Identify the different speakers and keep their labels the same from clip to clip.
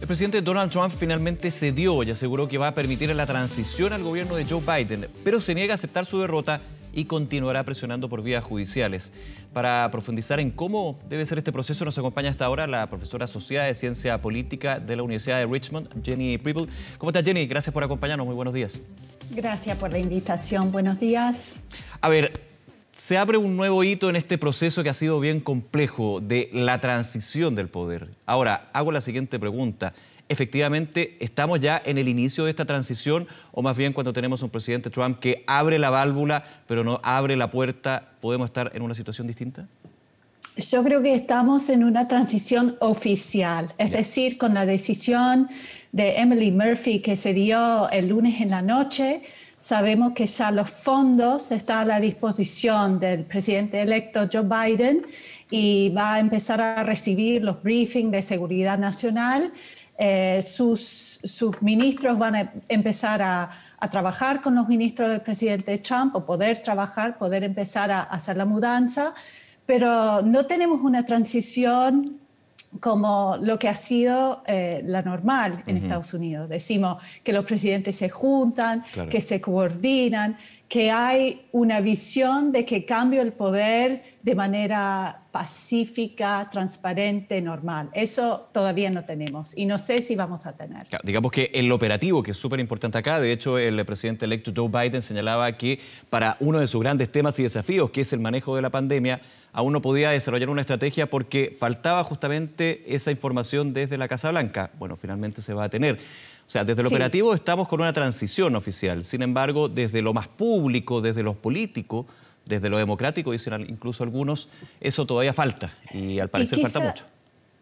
Speaker 1: El presidente Donald Trump finalmente cedió y aseguró que va a permitir la transición al gobierno de Joe Biden, pero se niega a aceptar su derrota y continuará presionando por vías judiciales. Para profundizar en cómo debe ser este proceso, nos acompaña hasta ahora la profesora asociada de Ciencia Política de la Universidad de Richmond, Jenny Preble. ¿Cómo estás, Jenny? Gracias por acompañarnos. Muy buenos días. Gracias por
Speaker 2: la invitación. Buenos días.
Speaker 1: A ver, se abre un nuevo hito en este proceso que ha sido bien complejo de la transición del poder. Ahora, hago la siguiente pregunta. ¿Efectivamente estamos ya en el inicio de esta transición o más bien cuando tenemos un presidente Trump que abre la válvula pero no abre la puerta, podemos estar en una situación distinta?
Speaker 2: Yo creo que estamos en una transición oficial, es decir, con la decisión de Emily Murphy que se dio el lunes en la noche, Sabemos que ya los fondos están a la disposición del presidente electo Joe Biden y va a empezar a recibir los briefings de seguridad nacional. Eh, sus, ministros van a empezar a, trabajar con los ministros del presidente Trump o poder trabajar, poder empezar a hacer la mudanza, pero no tenemos una transición como lo que ha sido eh, la normal en Estados Unidos. Decimos que los presidentes se juntan, que se coordinan, que hay una visión de que cambio el poder de manera pacífica, transparente, normal. Eso todavía no tenemos y no sé si vamos a tener.
Speaker 1: digamos que el operativo, que es súper importante acá, de hecho el presidente electo Joe Biden señalaba que para uno de sus grandes temas y desafíos, que es el manejo de la pandemia, aún no podía desarrollar una estrategia porque faltaba justamente esa información desde la Casa Blanca. Bueno, finalmente se va a tener. O sea, desde el operativo estamos con una transición oficial. Sin embargo, desde lo más público, desde lo político, desde lo democrático, dicen incluso algunos, eso todavía falta y al parecer falta mucho.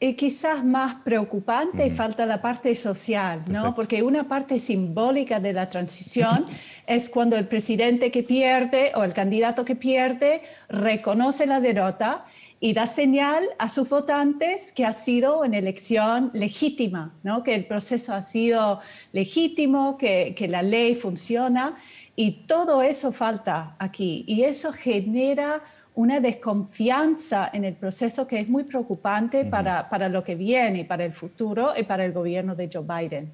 Speaker 2: Eh, quizás más preocupante falta la parte social, ¿no? Porque una parte simbólica de la transición es cuando el presidente que pierde o el candidato que pierde reconoce la derrota y da señal a sus votantes que ha sido una elección legítima, ¿no? que el proceso ha sido legítimo, que, que la ley funciona y todo eso falta aquí y eso genera una desconfianza en el proceso que es muy preocupante para, para lo que viene, para el futuro y para el gobierno de Joe Biden.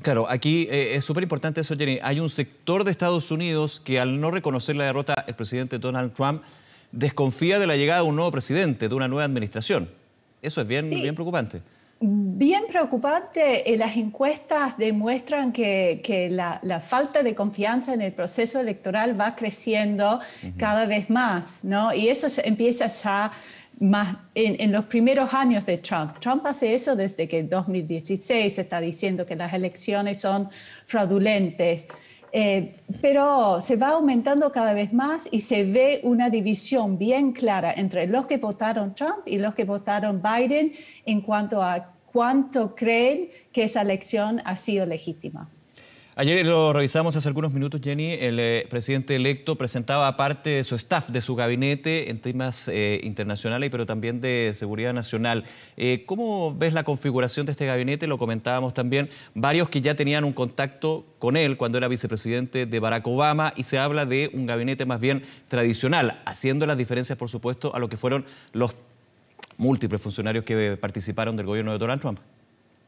Speaker 1: Claro, aquí eh, es súper importante eso, Jenny. Hay un sector de Estados Unidos que al no reconocer la derrota del presidente Donald Trump, desconfía de la llegada de un nuevo presidente, de una nueva administración. Eso es bien, bien preocupante.
Speaker 2: Bien preocupante, eh, las encuestas demuestran que, la, falta de confianza en el proceso electoral va creciendo cada vez más, ¿no? Y eso empieza ya más en, los primeros años de Trump. Trump hace eso desde que en 2016 está diciendo que las elecciones son fraudulentas. Eh, pero se va aumentando cada vez más y se ve una división bien clara entre los que votaron Trump y los que votaron Biden en cuanto a cuánto creen que esa elección ha sido legítima.
Speaker 1: Ayer lo revisamos hace algunos minutos, Jenny. El eh, presidente electo presentaba parte de su staff, de su gabinete en temas eh, internacionales, pero también de seguridad nacional. Eh, ¿Cómo ves la configuración de este gabinete? Lo comentábamos también. Varios que ya tenían un contacto con él cuando era vicepresidente de Barack Obama y se habla de un gabinete más bien tradicional, haciendo las diferencias, por supuesto, a lo que fueron los múltiples funcionarios que participaron del gobierno de Donald Trump.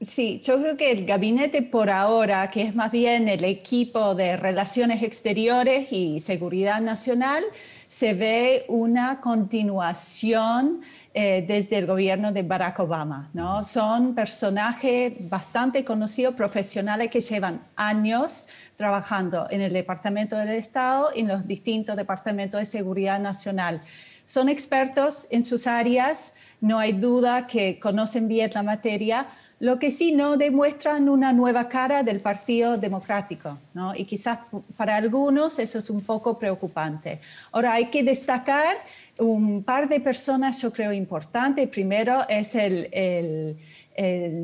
Speaker 2: Sí, yo creo que el gabinete por ahora, que es más bien el equipo de relaciones exteriores y seguridad nacional, se ve una continuación eh, desde el gobierno de Barack Obama. ¿no? Son personajes bastante conocidos, profesionales que llevan años trabajando en el Departamento del Estado y en los distintos departamentos de seguridad nacional. Son expertos en sus áreas, no hay duda que conocen bien la materia lo que sí no demuestran una nueva cara del Partido Democrático, ¿no? y quizás para algunos eso es un poco preocupante. Ahora, hay que destacar un par de personas, yo creo, importantes. Primero es el,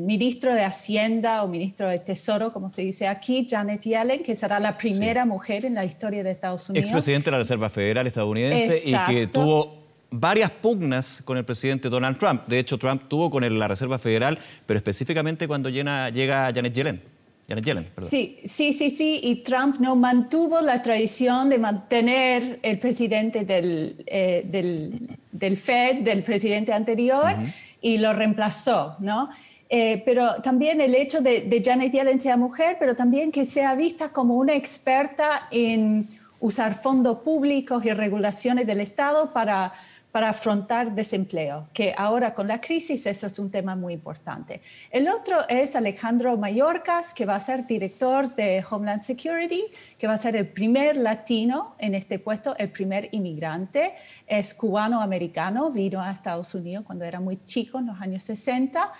Speaker 2: ministro de Hacienda o ministro de Tesoro, como se dice aquí, Janet Yellen, que será la primera mujer en la historia de Estados Unidos. Expresidente
Speaker 1: de la Reserva Federal estadounidense y que tuvo varias pugnas con el presidente Donald Trump. De hecho, Trump tuvo con la Reserva Federal, pero específicamente cuando llega Janet Yellen. Janet Yellen perdón. Sí,
Speaker 2: sí, sí, sí, y Trump no mantuvo la tradición de mantener el presidente del, eh, del, Fed, del presidente anterior, y lo reemplazó, ¿no? Eh, pero también el hecho de, de Janet Yellen sea mujer, pero también que sea vista como una experta en usar fondos públicos y regulaciones del Estado para para afrontar desempleo, que ahora con la crisis eso es un tema muy importante. El otro es Alejandro Mayorkas, que va a ser director de Homeland Security, que va a ser el primer latino en este puesto, el primer inmigrante. Es cubano-americano, vino a Estados Unidos cuando era muy chico, en los años 60.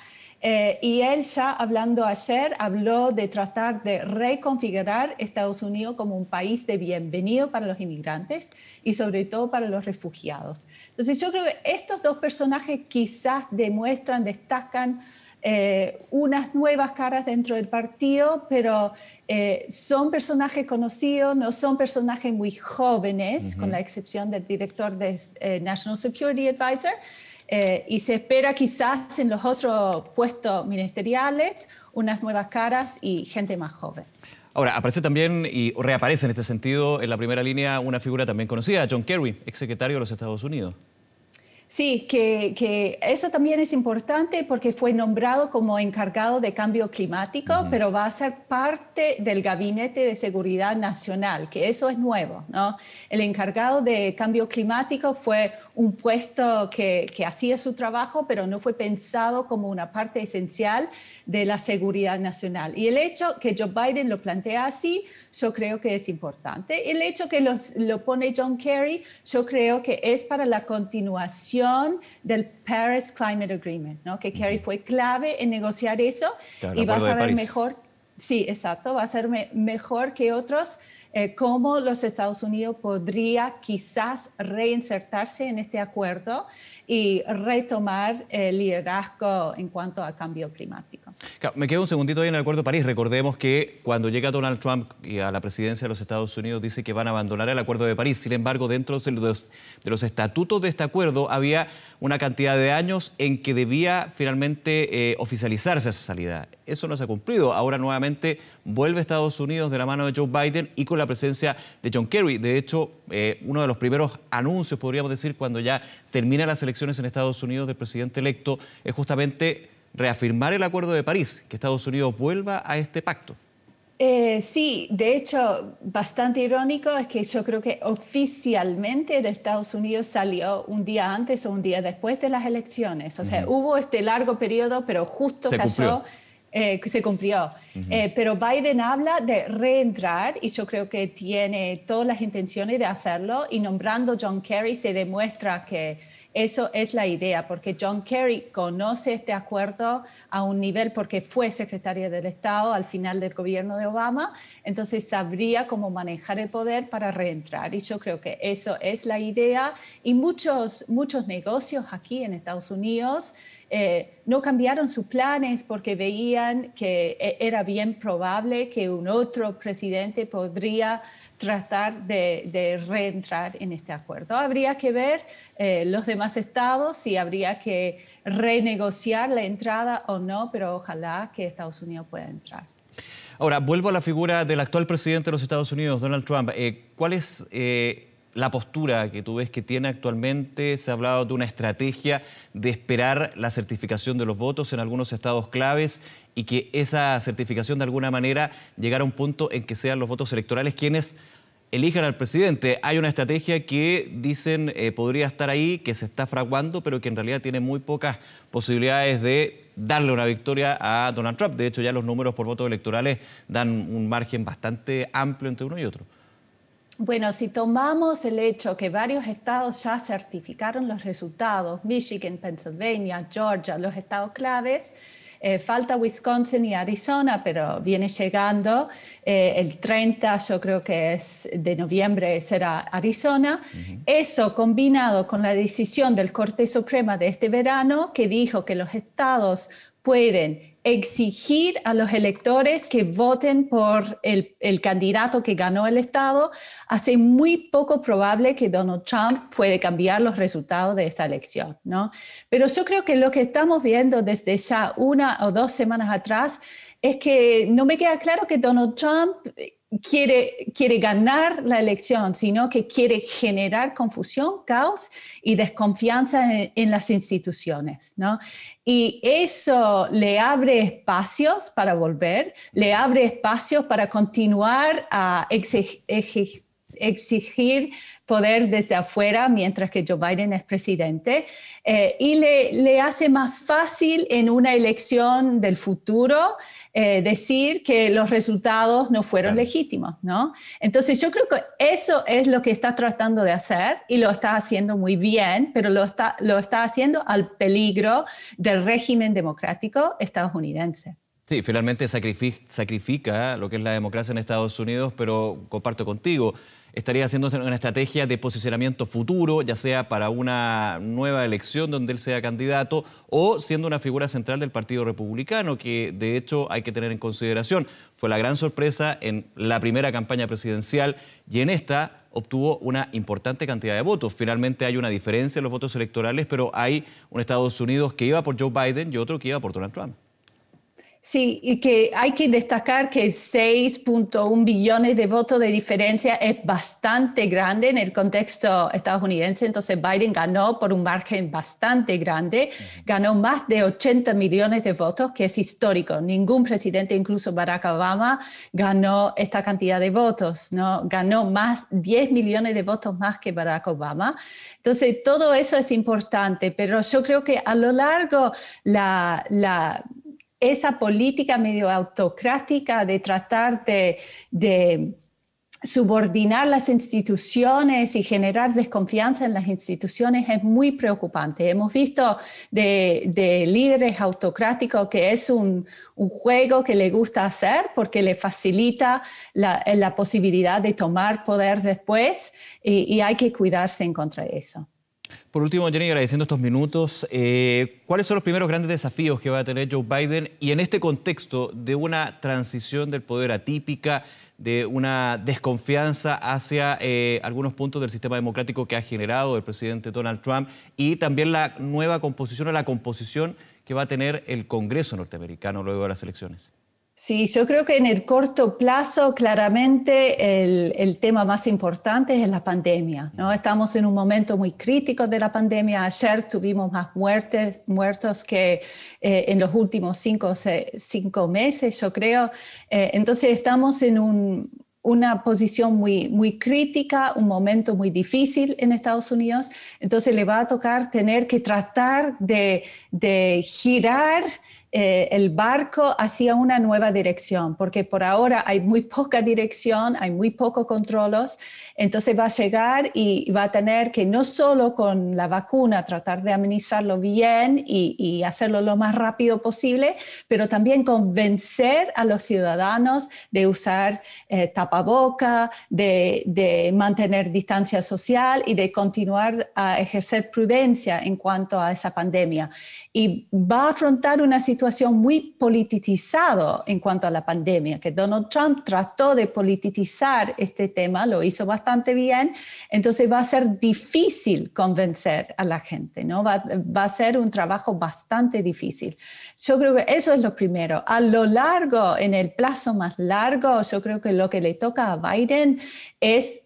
Speaker 2: Eh, y él ya hablando ayer habló de tratar de reconfigurar Estados Unidos como un país de bienvenido para los inmigrantes y sobre todo para los refugiados. Entonces yo creo que estos dos personajes quizás demuestran, destacan eh, unas nuevas caras dentro del partido, pero eh, son personajes conocidos, no son personajes muy jóvenes, con la excepción del director de National Security Advisor, eh, y se espera quizás en los otros puestos ministeriales unas nuevas caras y gente más joven.
Speaker 1: Ahora, aparece también y reaparece en este sentido en la primera línea una figura también conocida, John Kerry, exsecretario de los Estados Unidos.
Speaker 2: Sí, que, eso también es importante porque fue nombrado como encargado de cambio climático, pero va a ser parte del Gabinete de Seguridad Nacional, que eso es nuevo. ¿no? El encargado de cambio climático fue un puesto que, hacía su trabajo, pero no fue pensado como una parte esencial de la seguridad nacional. Y el hecho que Joe Biden lo plantea así, yo creo que es importante. El hecho que lo pone John Kerry, yo creo que es para la continuación del Paris Climate Agreement, ¿no? que Kerry fue clave en negociar eso y va a mejor. Sí, exacto, va a ser mejor que otros eh, cómo los Estados Unidos podría quizás reinsertarse en este acuerdo y retomar el liderazgo en cuanto al cambio climático
Speaker 1: me quedo un segundito ahí en el Acuerdo de París. Recordemos que cuando llega Donald Trump y a la presidencia de los Estados Unidos dice que van a abandonar el Acuerdo de París. Sin embargo, dentro de los, de los estatutos de este acuerdo había una cantidad de años en que debía finalmente eh, oficializarse esa salida. Eso no se ha cumplido. Ahora nuevamente vuelve Estados Unidos de la mano de Joe Biden y con la presencia de John Kerry. De hecho, eh, uno de los primeros anuncios, podríamos decir, cuando ya terminan las elecciones en Estados Unidos del presidente electo, es justamente reafirmar el Acuerdo de París, que Estados Unidos vuelva a este pacto.
Speaker 2: Eh, sí, de hecho, bastante irónico es que yo creo que oficialmente de Estados Unidos salió un día antes o un día después de las elecciones. O sea, hubo este largo periodo, pero justo se cayó, eh, se cumplió. Eh, pero Biden habla de reentrar y yo creo que tiene todas las intenciones de hacerlo y nombrando John Kerry se demuestra que eso es la idea, porque John Kerry conoce este acuerdo a un nivel porque fue secretaria del Estado al final del gobierno de Obama, entonces sabría cómo manejar el poder para reentrar. Y yo creo que eso es la idea. Y muchos, muchos negocios aquí en Estados Unidos eh, no cambiaron sus planes porque veían que eh, era bien probable que un otro presidente podría tratar de, reentrar en este acuerdo. Habría que ver eh, los demás estados si habría que renegociar la entrada o no, pero ojalá que Estados Unidos pueda entrar.
Speaker 1: Ahora, vuelvo a la figura del actual presidente de los Estados Unidos, Donald Trump. Eh, ¿Cuál es eh, la postura que tú ves que tiene actualmente? Se ha hablado de una estrategia de esperar la certificación de los votos en algunos estados claves y que esa certificación de alguna manera llegara a un punto en que sean los votos electorales quienes elijan al presidente. Hay una estrategia que dicen eh, podría estar ahí, que se está fraguando, pero que en realidad tiene muy pocas posibilidades de darle una victoria a Donald Trump. De hecho, ya los números por votos electorales dan un margen bastante amplio entre uno y otro.
Speaker 2: Bueno, si tomamos el hecho que varios estados ya certificaron los resultados, Michigan, Pennsylvania, Georgia, los estados claves, eh, falta Wisconsin y Arizona, pero viene llegando. Eh, el 30, yo creo que es de noviembre, será Arizona. Eso combinado con la decisión del Corte Suprema de este verano, que dijo que los estados pueden exigir a los electores que voten por el, candidato que ganó el Estado, hace muy poco probable que Donald Trump puede cambiar los resultados de esta elección. ¿no? Pero yo creo que lo que estamos viendo desde ya una o dos semanas atrás es que no me queda claro que Donald Trump quiere, quiere ganar la elección, sino que quiere generar confusión, caos y desconfianza en, las instituciones. ¿no? Y eso le abre espacios para volver, le abre espacios para continuar a exigir poder desde afuera mientras que Joe Biden es presidente eh, y le, hace más fácil en una elección del futuro eh, decir que los resultados no fueron legítimos, ¿no? Entonces yo creo que eso es lo que está tratando de hacer y lo está haciendo muy bien, pero lo está, lo está haciendo al peligro del régimen democrático estadounidense.
Speaker 1: Sí, finalmente sacrifica lo que es la democracia en Estados Unidos, pero comparto contigo, estaría haciendo una estrategia de posicionamiento futuro, ya sea para una nueva elección donde él sea candidato o siendo una figura central del Partido Republicano, que de hecho hay que tener en consideración. Fue la gran sorpresa en la primera campaña presidencial y en esta obtuvo una importante cantidad de votos. Finalmente hay una diferencia en los votos electorales, pero hay un Estados Unidos que iba por Joe Biden y otro que iba por Donald Trump.
Speaker 2: Sí, y que hay que destacar que 6.1 billones de votos de diferencia es bastante grande en el contexto estadounidense, entonces Biden ganó por un margen bastante grande, ganó más de 80 millones de votos, que es histórico. Ningún presidente, incluso Barack Obama, ganó esta cantidad de votos, ¿no? Ganó más 10 millones de votos más que Barack Obama. Entonces, todo eso es importante, pero yo creo que a lo largo la, la esa política medio autocrática de tratar de, subordinar las instituciones y generar desconfianza en las instituciones es muy preocupante. Hemos visto de, líderes autocráticos que es un, juego que le gusta hacer porque le facilita la, posibilidad de tomar poder después y, y hay que cuidarse en contra de eso.
Speaker 1: Por último, Jenny, agradeciendo estos minutos, eh, ¿cuáles son los primeros grandes desafíos que va a tener Joe Biden y en este contexto de una transición del poder atípica, de una desconfianza hacia eh, algunos puntos del sistema democrático que ha generado el presidente Donald Trump y también la nueva composición o la composición que va a tener el Congreso norteamericano luego de las elecciones?
Speaker 2: Sí, yo creo que en el corto plazo claramente el, tema más importante es la pandemia. ¿no? Estamos en un momento muy crítico de la pandemia. Ayer tuvimos más muertes, muertos que eh, en los últimos cinco, cinco meses, yo creo. Eh, entonces estamos en un, una posición muy, muy crítica, un momento muy difícil en Estados Unidos. Entonces le va a tocar tener que tratar de, de girar eh, el barco hacia una nueva dirección, porque por ahora hay muy poca dirección, hay muy pocos controlos, entonces va a llegar y va a tener que no solo con la vacuna tratar de administrarlo bien y, hacerlo lo más rápido posible, pero también convencer a los ciudadanos de usar eh, tapaboca, de mantener distancia social y de continuar a ejercer prudencia en cuanto a esa pandemia y va a afrontar una situación muy politizada en cuanto a la pandemia, que Donald Trump trató de politizar este tema, lo hizo bastante bien, entonces va a ser difícil convencer a la gente, ¿no? Va, va a ser un trabajo bastante difícil. Yo creo que eso es lo primero. A lo largo, en el plazo más largo, yo creo que lo que le toca a Biden es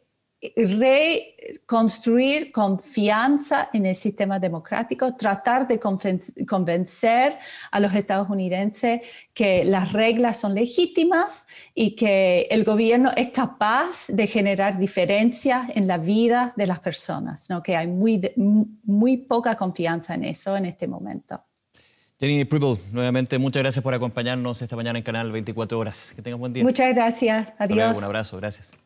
Speaker 2: reconstruir confianza en el sistema democrático, tratar de convencer a los estadounidenses que las reglas son legítimas y que el gobierno es capaz de generar diferencias en la vida de las personas, ¿no? que hay muy, muy poca confianza en eso en este momento.
Speaker 1: Jenny Pribble, nuevamente muchas gracias por acompañarnos esta mañana en Canal 24 Horas. Que tengas buen día. Muchas
Speaker 2: gracias. Adiós. un
Speaker 1: abrazo. Gracias.